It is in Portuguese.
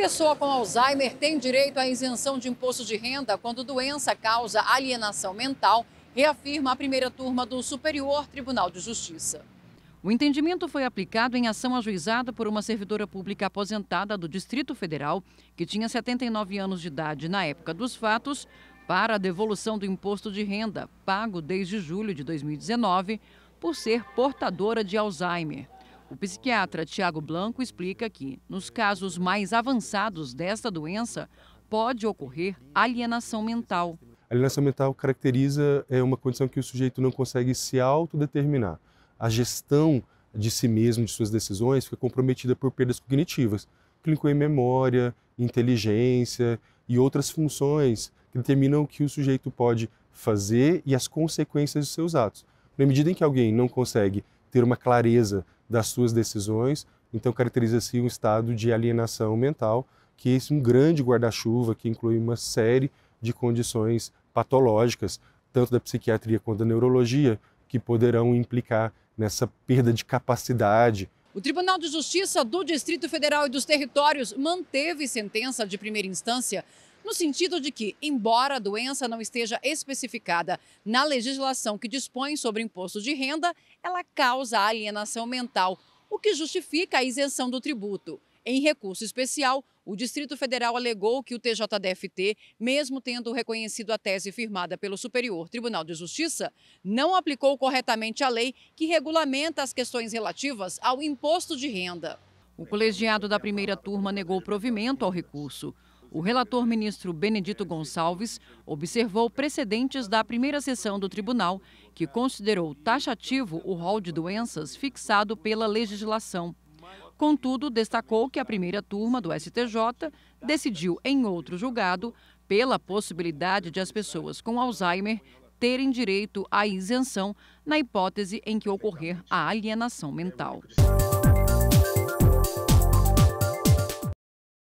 Pessoa com Alzheimer tem direito à isenção de imposto de renda quando doença causa alienação mental, reafirma a primeira turma do Superior Tribunal de Justiça. O entendimento foi aplicado em ação ajuizada por uma servidora pública aposentada do Distrito Federal, que tinha 79 anos de idade na época dos fatos, para a devolução do imposto de renda, pago desde julho de 2019, por ser portadora de Alzheimer. O psiquiatra Tiago Blanco explica que, nos casos mais avançados desta doença, pode ocorrer alienação mental. A alienação mental caracteriza é uma condição que o sujeito não consegue se autodeterminar. A gestão de si mesmo, de suas decisões, fica comprometida por perdas cognitivas, que incluem memória, inteligência e outras funções que determinam o que o sujeito pode fazer e as consequências de seus atos. Na medida em que alguém não consegue ter uma clareza das suas decisões, então caracteriza-se um estado de alienação mental, que é um grande guarda-chuva que inclui uma série de condições patológicas, tanto da psiquiatria quanto da neurologia, que poderão implicar nessa perda de capacidade. O Tribunal de Justiça do Distrito Federal e dos Territórios manteve sentença de primeira instância no sentido de que, embora a doença não esteja especificada na legislação que dispõe sobre imposto de renda, ela causa alienação mental, o que justifica a isenção do tributo. Em recurso especial, o Distrito Federal alegou que o TJDFT, mesmo tendo reconhecido a tese firmada pelo Superior Tribunal de Justiça, não aplicou corretamente a lei que regulamenta as questões relativas ao imposto de renda. O colegiado da primeira turma negou provimento ao recurso. O relator ministro Benedito Gonçalves observou precedentes da primeira sessão do tribunal, que considerou taxativo o rol de doenças fixado pela legislação. Contudo, destacou que a primeira turma do STJ decidiu em outro julgado pela possibilidade de as pessoas com Alzheimer terem direito à isenção na hipótese em que ocorrer a alienação mental.